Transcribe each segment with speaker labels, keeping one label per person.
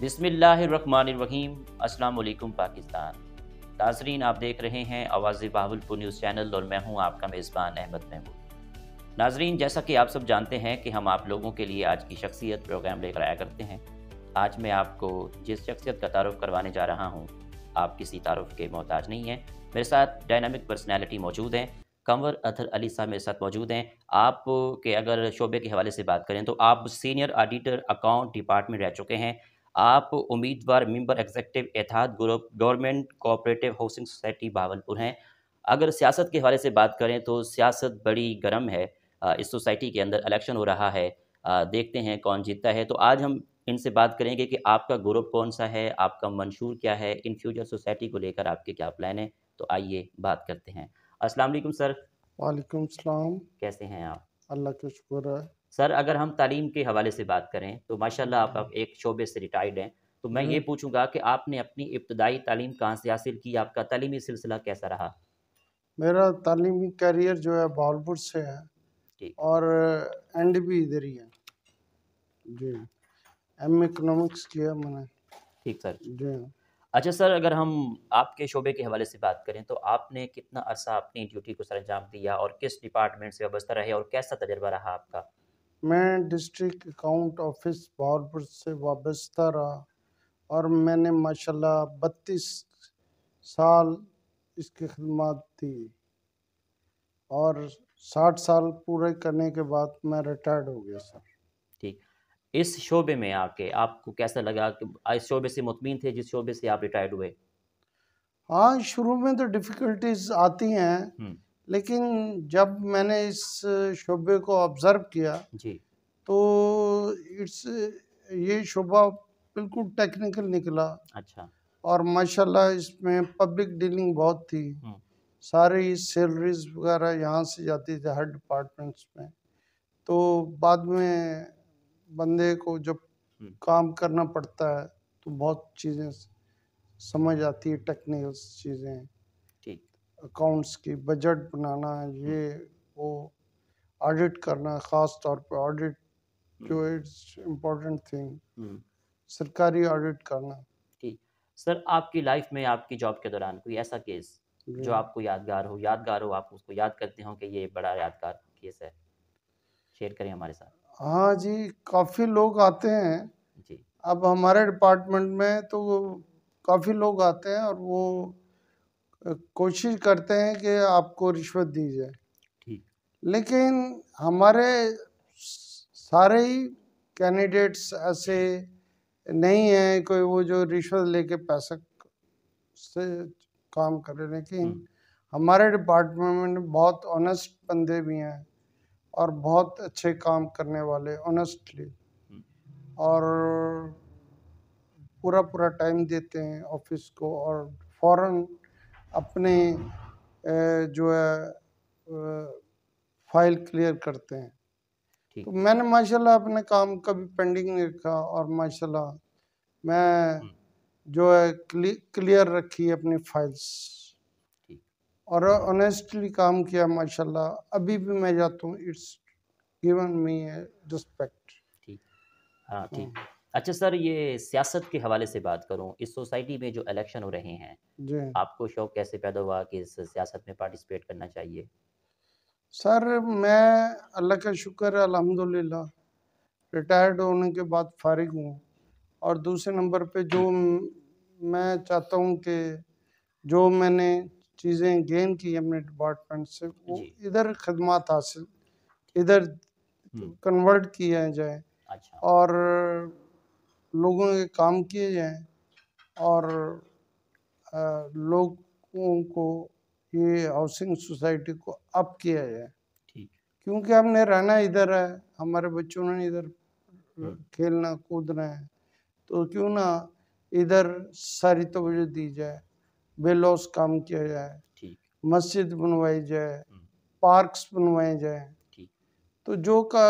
Speaker 1: बिसमीम असलकुम पाकिस्तान नाजरीन आप देख रहे हैं आवाज़ बाबुलपुर न्यूज़ चैनल और मैं हूं आपका मेज़बान अहमद महमूद नाजरीन जैसा कि आप सब जानते हैं कि हम आप लोगों के लिए आज की शख्सियत प्रोग्राम लेकर आया करते हैं आज मैं आपको जिस शख्सियत का तारफ़ करवाने जा रहा हूँ आप किसी तारफ़ के मोहताज नहीं हैं मेरे साथ डायनामिक पर्सनैलिटी मौजूद हैं कंवर अथर अली साहब मेरे साथ मौजूद हैं आप के अगर शोबे के हवाले से बात करें तो आप सीनियर ऑडिटर अकाउंट डिपार्टमेंट रह चुके हैं आप उम्मीदवार मेंबर एग्जेक्टिव एथाद group government cooperative housing society Bahawalpur हैं अगर सियासत के हवाले से बात करें तो सियासत बड़ी गर्म है इस सोसाइटी के अंदर इलेक्शन हो रहा है देखते हैं कौन जीतता है तो आज हम इनसे बात करेंगे कि आपका ग्रुप कौन सा है आपका मंशूर क्या है इन फ्यूचर सोसाइटी को लेकर आपके क्या प्लान है तो आइए बात करते हैं अस्सलाम वालेकुम सर वालेकुम सलाम कैसे हैं आप
Speaker 2: अल्लाह का शुक्र है
Speaker 1: सर अगर हम तालीम के हवाले से बात करें तो माशाल्लाह आप, आप एक शोबे से रिटायर्ड हैं तो मैं हम्म। ये पूछूंगा कि आपने अपनी इब्तदाई तालीम कहाँ से हासिल की आपका तलीमी सिलसिला कैसा रहा
Speaker 2: मेरा तालीमी करियर जो है बालपुर से है और एंड भी इधर ही है जी एम इकोनॉमिक्स किया मैंने
Speaker 1: ठीक सर जी अच्छा सर अगर हम आपके शोबे के हवाले से बात करें तो आपने कितना अरसा अपनी ड्यूटी को सर अंजाम दिया और किस डिपार्टमेंट से वस्ता रहे और कैसा तजर्बा रहा आपका
Speaker 2: मैं डिस्ट्रिक्ट अकाउंट ऑफिस बहावलपुर से वाबस्ता रहा और मैंने माशाल्लाह बत्तीस साल इसकी खदमात दी और साठ साल पूरे करने के बाद मैं रिटायर्ड हो गया
Speaker 1: सर ठीक इस शोबे में आके आपको कैसा लगा कि इस शोबे से मुतमिन थे जिस शोबे से आप रिटायर्ड हुए
Speaker 2: हाँ शुरू में तो डिफ़िकल्टीज आती हैं हम्म। लेकिन जब मैंने इस शोबे को ऑब्ज़र्व किया जी तो इट्स ये शोबा बिल्कुल टेक्निकल निकला अच्छा और माशाल्लाह इसमें पब्लिक डीलिंग बहुत थी हम्म। सारी सैलरीज वगैरह यहाँ से जाती थी हर डिपार्टमेंट्स में तो बाद में बंदे को जब हम्म। काम करना पड़ता है तो बहुत चीज़ें समझ आती है टेक्निकल चीज़ें अकाउंट्स की बजट बनाना ये वो ऑडिट करना ख़ास तौर पे ऑडिट जो इट्स इम्पोर्टेंट थिंग सरकारी ऑडिट करना
Speaker 1: ठीक सर आपकी लाइफ में आपकी जॉब के दौरान कोई ऐसा केस जो आपको यादगार हो यादगार हो आप उसको याद करते हो कि ये बड़ा यादगार केस है शेयर करें हमारे साथ
Speaker 2: हाँ जी काफ़ी लोग आते हैं जी अब हमारे डिपार्टमेंट में तो काफ़ी लोग आते हैं और वो कोशिश करते हैं कि आपको रिश्वत दी जाए लेकिन हमारे सारे ही कैंडिडेट्स ऐसे नहीं हैं कोई वो जो रिश्वत लेके पैसा से काम कर रहे लेकिन हम्म। हमारे डिपार्टमेंट में बहुत ऑनेस्ट बंदे भी हैं और बहुत अच्छे काम करने वाले ऑनेस्टली हम्म। और पूरा पूरा टाइम देते हैं ऑफिस को और फौरन अपने जो है फाइल क्लियर करते हैं तो मैंने माशाल्लाह अपने काम कभी पेंडिंग नहीं रखा और माशाल्लाह मैं हम्म। जो है क्लियर रखी अपनी फाइल्स और ऑनेस्टली काम किया माशाल्लाह अभी भी मैं जाता हूँ इट्स गिवन मी रिस्पेक्ट
Speaker 1: ठीक हाँ ठीक हम्म। अच्छा सर ये सियासत के हवाले से बात करूं इस सोसाइटी में जो इलेक्शन हो रहे हैं आपको शौक कैसे पैदा हुआ कि इस सियासत में पार्टिसिपेट करना चाहिए
Speaker 2: सर मैं अल्लाह का शुक्र अल्हम्दुलिल्लाह रिटायर्ड होने के बाद फारिग हूँ और दूसरे नंबर पे जो हम्म। मैं चाहता हूँ कि जो मैंने चीज़ें गेन की अपने डिपार्टमेंट से वो इधर खदमात हासिल इधर कन्वर्ट हम्म। किया जाए अच्छा। और लोगों के काम किए हैं और लोगों को ये हाउसिंग सोसाइटी को अप किया जाए क्योंकि हमने रहना इधर है हमारे बच्चों ने इधर हाँ। खेलना कूदना है तो क्यों ना इधर सारी तवज्जो दी जाए बेलॉस काम किया जाए मस्जिद बनवाई जाए पार्क्स हाँ। बनवाए जाए तो जो का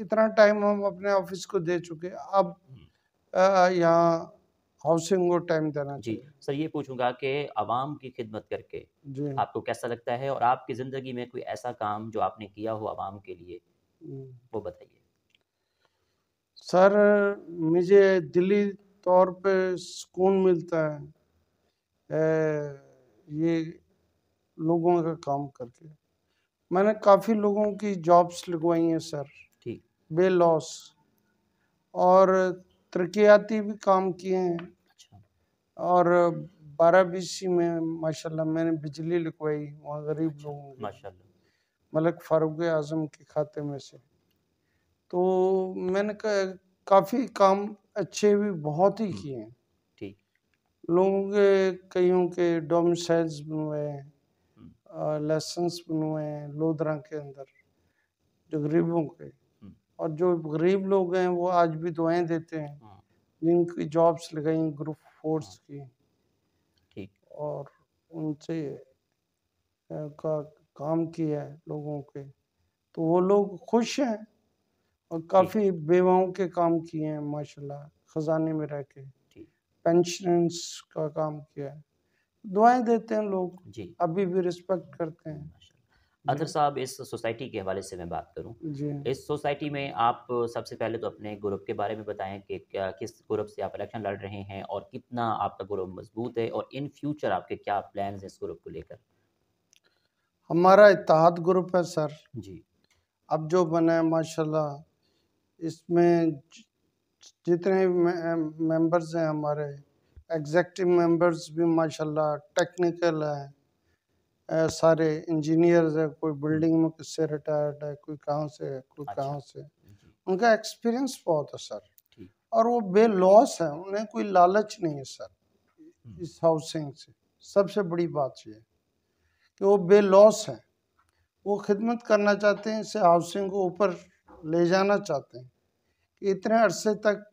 Speaker 2: इतना टाइम हम अपने ऑफिस को दे चुके अब यहाँ हाउसिंग को टाइम देना जी
Speaker 1: सर ये पूछूंगा कि आवाम की खिदमत करके आपको कैसा लगता है और आपकी ज़िंदगी में कोई ऐसा काम जो आपने किया हो आवाम के लिए हम्म। वो बताइए
Speaker 2: सर मुझे दिली तौर पे सुकून मिलता है ए, ये लोगों का काम करके मैंने काफ़ी लोगों की जॉब्स लगवाई हैं सर बेलॉस और तरक्याती भी काम किए हैं अच्छा। और बारह बीसी में माशाल्लाह मैंने बिजली लिखवाई वहाँ गरीब अच्छा, लोगों मलक फारूक आजम के खाते में से तो मैंने का, काफ़ी काम अच्छे भी बहुत ही हम्म, किए हैं लोगों के कईयों के डोमिसाइल्स बनवाए हैं लाइसेंस हम्म। बनवाए हैं लोधरा के अंदर जो गरीबों के और जो गरीब लोग हैं वो आज भी दुआएं देते हैं हाँ। जिनकी जॉब्स लगाई ग्रुप फोर्स की ठीक और उनसे का काम किया है लोगों के तो वो लोग खुश हैं और काफ़ी बेवाओं के काम किए हैं माशाल्लाह ख़जाने में रह के पेंशनर्स का काम किया है दुआएं देते हैं लोग अभी भी रिस्पेक्ट करते हैं
Speaker 1: अदर हम्म। साहब इस सोसाइटी के हवाले से मैं बात
Speaker 2: करूं
Speaker 1: इस सोसाइटी में आप सबसे पहले तो अपने ग्रुप के बारे में बताएं कि क्या किस ग्रुप से आप इलेक्शन लड़ रहे हैं और कितना आपका ग्रुप मजबूत है और इन फ्यूचर आपके क्या प्लान हैं इस ग्रुप को लेकर
Speaker 2: हमारा इतिहाद ग्रुप है सर जी अब जो बना है माशाल्लाह इसमें जितने मेंबर्स हैं हमारे एग्जेक्टिव मेंबर्स भी माशाल्लाह टेक्निकल हैं सारे इंजीनियर्स है कोई बिल्डिंग में किससे रिटायर्ड है कोई कहाँ से है कोई अच्छा। कहाँ से उनका एक्सपीरियंस बहुत है सर और वो बेलॉस है उन्हें कोई लालच नहीं है सर हम्म। इस हाउसिंग से सबसे बड़ी बात है कि वो बेलॉस है वो खिदमत करना चाहते हैं इसे हाउसिंग को ऊपर ले जाना चाहते हैं कि इतने अरसे तक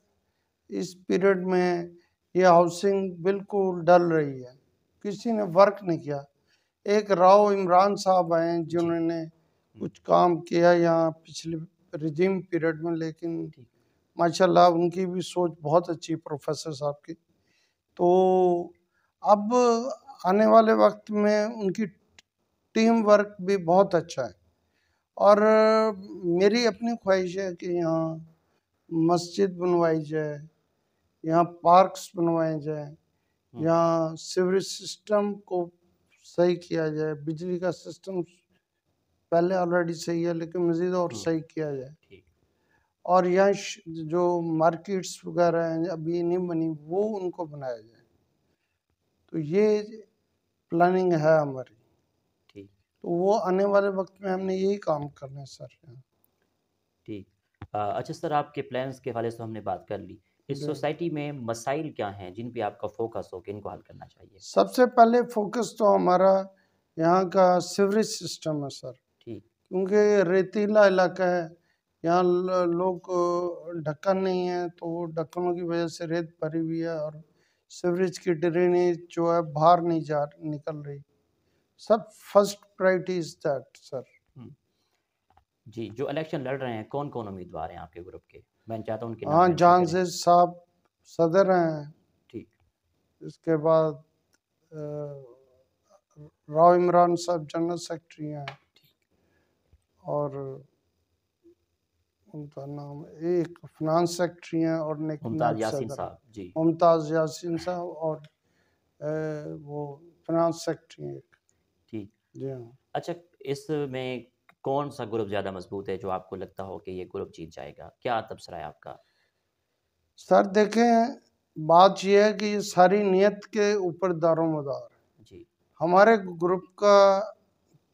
Speaker 2: इस पीरियड में ये हाउसिंग बिल्कुल डल रही है किसी ने वर्क नहीं किया एक राव इमरान साहब आए जिन्होंने कुछ काम किया यहाँ पिछले रिजिम पीरियड में लेकिन माशाल्लाह उनकी भी सोच बहुत अच्छी प्रोफेसर साहब की तो अब आने वाले वक्त में उनकी टीम वर्क भी बहुत अच्छा है और मेरी अपनी ख्वाहिश है कि यहाँ मस्जिद बनवाई जाए यहाँ पार्क्स बनवाए जाए हाँ। यहाँ सिविल सिस्टम को सही किया जाए बिजली का सिस्टम पहले ऑलरेडी सही है लेकिन मज़ीद और सही किया जाए और यहाँ जो मार्केट्स वगैरह हैं अभी नहीं बनी वो उनको बनाया जाए तो ये प्लानिंग है हमारी तो वो आने वाले वक्त में हमने यही काम करना है सर
Speaker 1: ठीक अच्छा सर आपके प्लान्स के हवाले से तो हमने बात कर ली इस हम्म। सोसाइटी में मसाइल क्या हैं जिन पे आपका फोकस हो कि इनको हल करना चाहिए
Speaker 2: सबसे पहले फोकस तो हमारा यहाँ का सिवरेज सिस्टम है सर ठीक क्योंकि रेतीला इलाका है यहाँ लोग ढक्कन नहीं है तो वो ढक्कनों की वजह से रेत भरी हुई है और सिवरेज की ड्रेनेज जो है बाहर नहीं जा निकल रही सब first priority is that sir
Speaker 1: hmm. जी जो इलेक्शन लड़ रहे हैं कौन कौन उम्मीदवार हैं आपके ग्रुप के मैं चाहता हूँ हाँ जान
Speaker 2: से साहब सदर हैं ठीक इसके बाद राव इमरान साहब जनरल सेक्रेटरी हैं और उनका नाम एक फिनांस सेक्रेटरी हैं और मुमताज यासीन साहब जी मुमताज यासीन साहब और ए, वो फिनांस सेक्रेटरी हैं
Speaker 1: ठीक जी हाँ अच्छा इसमें कौन सा ग्रुप ज़्यादा मजबूत है जो आपको लगता हो कि ये ग्रुप जीत जाएगा क्या तबसरा है आपका
Speaker 2: सर देखें बात यह है कि ये सारी नियत के ऊपर दारोमदार
Speaker 1: है जी
Speaker 2: हमारे ग्रुप का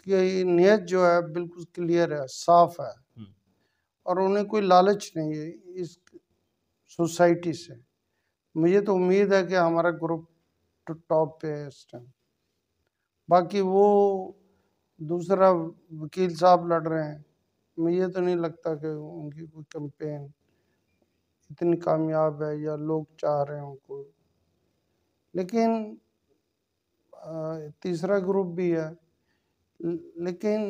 Speaker 2: की नीयत जो है बिल्कुल क्लियर है साफ है और उन्हें कोई लालच नहीं है इस सोसाइटी से मुझे तो उम्मीद है कि हमारा ग्रुप तो टॉप पे है इस टाइम बाकी वो दूसरा वकील साहब लड़ रहे हैं मुझे तो नहीं लगता कि उनकी कोई कंपेन इतनी कामयाब है या लोग चाह रहे हैं उनको लेकिन तीसरा ग्रुप भी है लेकिन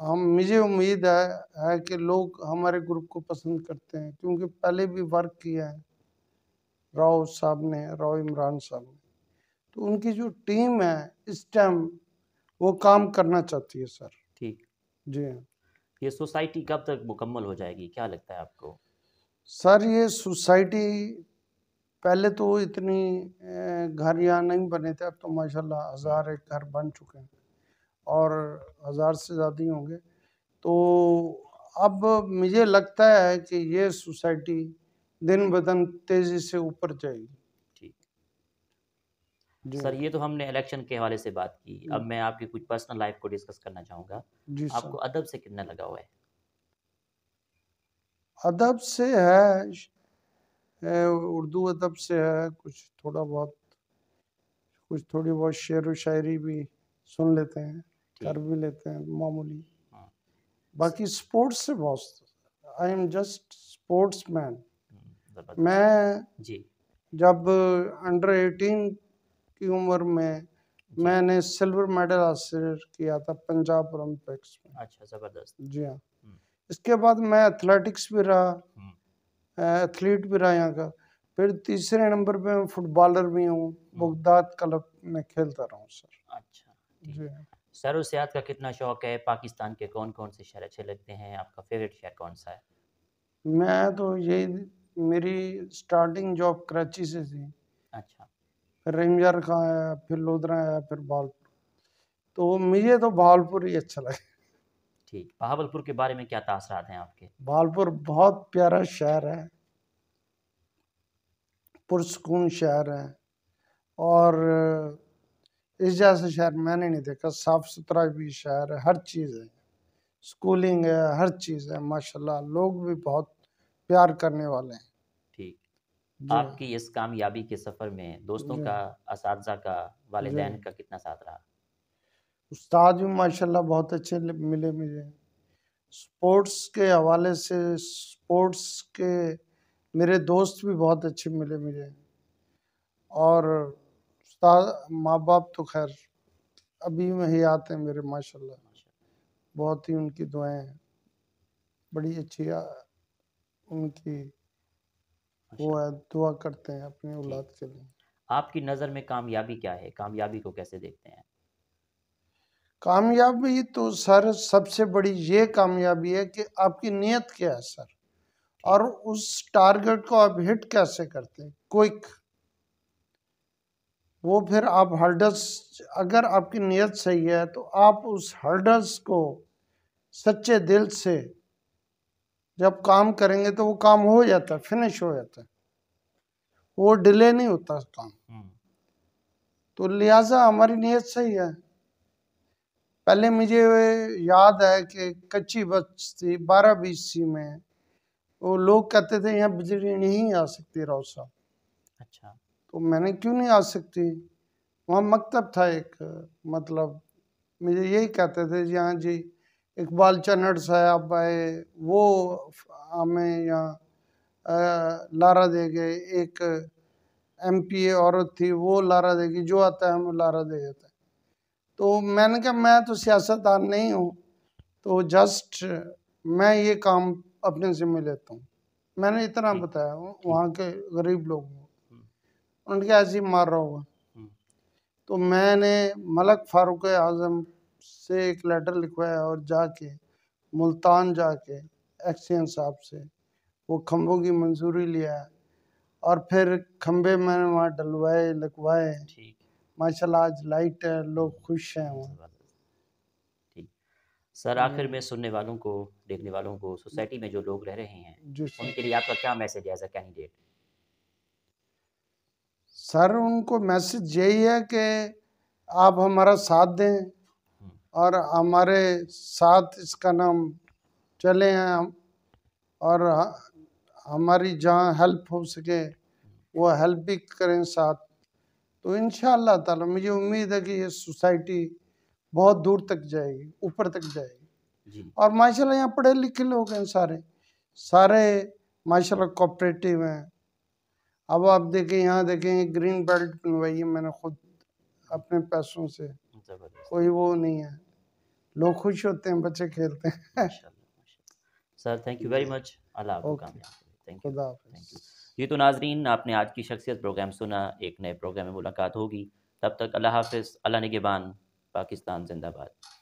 Speaker 2: हम मुझे उम्मीद है है कि लोग हमारे ग्रुप को पसंद करते हैं क्योंकि पहले भी वर्क किया है राव साहब ने राव इमरान साहब ने तो उनकी जो टीम है इस टाइम वो काम करना चाहती है सर
Speaker 1: ठीक जी ये सोसाइटी कब तक मुकम्मल हो जाएगी क्या लगता है आपको
Speaker 2: सर ये सोसाइटी पहले तो इतनी घर यहाँ नहीं बने थे अब तो माशाल्लाह हज़ार एक घर बन चुके हैं और हज़ार से ज़्यादा ही होंगे तो अब मुझे लगता है कि ये सोसाइटी दिन ब दिन तेज़ी से ऊपर जाएगी
Speaker 1: सर ये तो हमने इलेक्शन के हवाले से बात की अब मैं आपकी कुछ पर्सनल लाइफ को डिस्कस करना चाहूँगा आपको अदब से कितना लगा हुआ है
Speaker 2: अदब से है उर्दू अदब से है कुछ थोड़ा बहुत कुछ थोड़ी बहुत शेर व शायरी भी सुन लेते हैं कर भी लेते हैं मामूली हाँ। बाकी स्पोर्ट्स से बहुत I am just sportsman मैं जी जब अंडर एटीन की उम्र में मैंने सिल्वर मेडल हासिल किया था पंजाब ओलंपिक्स
Speaker 1: में अच्छा जबरदस्त
Speaker 2: जी हाँ हम्म। इसके बाद मैं एथलेटिक्स भी रहा
Speaker 1: हम्म।
Speaker 2: एथलीट भी रहा यहाँ का फिर तीसरे नंबर पे मैं फुटबॉलर भी हूँ हम्म। बगदाद क्लब में खेलता रहा हूँ सर अच्छा जी हाँ।
Speaker 1: सर सियाहत का कितना शौक है पाकिस्तान के कौन कौन से शहर अच्छे लगते हैं आपका फेवरेट शहर कौन सा है
Speaker 2: मैं तो यही मेरी स्टार्टिंग जॉब कराची से थी अच्छा रेंजर का आया फिर लोधरा आया फिर भावलपुर तो मुझे तो भावलपुर ही अच्छा लगे
Speaker 1: ठीक भावलपुर के बारे में क्या तासरात हैं आपके
Speaker 2: भावलपुर बहुत प्यारा शहर है पुरसकून शहर है और इस जैसे शहर मैंने नहीं देखा साफ सुथरा भी शहर है हर चीज़ है स्कूलिंग है हर चीज़ है माशाल्लाह लोग भी बहुत प्यार करने वाले हैं
Speaker 1: आपकी इस कामयाबी के सफर में दोस्तों का का वालदेन का कितना साथ रहा
Speaker 2: उस्ताद भी माशाल्लाह बहुत अच्छे मिले मुझे स्पोर्ट्स के हवाले से स्पोर्ट्स के मेरे दोस्त भी बहुत अच्छे मिले मुझे और उस्ताद माँ बाप तो खैर अभी में ही आते हैं मेरे माशाल्लाह बहुत ही उनकी दुआएं बड़ी अच्छी उनकी वो अच्छा। है दुआ करते हैं अपनी औलाद के लिए
Speaker 1: आपकी नज़र में कामयाबी क्या है कामयाबी को कैसे देखते हैं
Speaker 2: कामयाबी तो सर सबसे बड़ी ये कामयाबी है कि आपकी नीयत क्या है सर और उस टारगेट को आप हिट कैसे करते हैं क्विक वो फिर आप हर्डल्स अगर आपकी नीयत सही है तो आप उस हर्डल्स को सच्चे दिल से जब काम करेंगे तो वो काम हो जाता है फिनिश हो जाता है वो डिले नहीं होता काम हम्म। तो लिहाजा हमारी नीयत सही है पहले मुझे याद है कि कच्ची बस थी बारह बीस सी में वो लोग कहते थे यहाँ बिजली नहीं आ सकती राव साहब अच्छा तो मैंने क्यों नहीं आ सकती वहाँ मकतब था एक मतलब मुझे यही कहते थे जी हाँ जी इकबाल चन्नड़ साहब आए वो हमें यहाँ लारा दे गए एक एम पी ए औरत थी वो लारा देगी जो आता है हम लारा दे देता है तो मैंने कहा मैं तो सियासतदान नहीं हूँ तो जस्ट मैं ये काम अपने ज़िम्मे लेता हूँ मैंने इतना बताया वहाँ के गरीब लोग हम्म। उनके ऐसे ही मार रहा होगा हम्म। तो मैंने मलक फारूक आज़म से एक लेटर लिखवाया और जाके मुल्तान जाके एक्सीएम साहब से वो खम्भों की मंजूरी लिया और फिर खम्भे मैंने वहाँ डलवाए लगवाए माशाल्लाह आज लाइट है लोग खुश हैं वहाँ
Speaker 1: सर हम्म। आखिर में सुनने वालों को देखने वालों को सोसाइटी में जो लोग रह रहे हैं उनके लिए आपका क्या मैसेज है एज कैंडिडेट
Speaker 2: सर उनको मैसेज यही है कि आप हमारा साथ दें और हमारे साथ इसका नाम चले हैं हम और हमारी जहाँ हेल्प हो सके वो हेल्प भी करें साथ तो इन ताला मुझे उम्मीद है कि ये सोसाइटी बहुत दूर तक जाएगी ऊपर तक जाएगी और माशाल्लाह यहाँ पढ़े लिखे लोग हैं सारे सारे माशाल्लाह कोऑपरेटिव हैं अब आप देखें यहाँ देखें ग्रीन बेल्ट बनवाई है मैंने खुद अपने पैसों से कोई वो नहीं है लोग खुश होते हैं बच्चे खेलते हैं
Speaker 1: sir thank you very much अल्लाह कामयाब
Speaker 2: थैंक यू
Speaker 1: जी तो नाजरीन आपने आज की शख्सियत प्रोग्राम सुना एक नए प्रोग्राम में मुलाकात होगी तब तक अल्लाह हाफिज़ अल्लाह नगेबान पाकिस्तान जिंदाबाद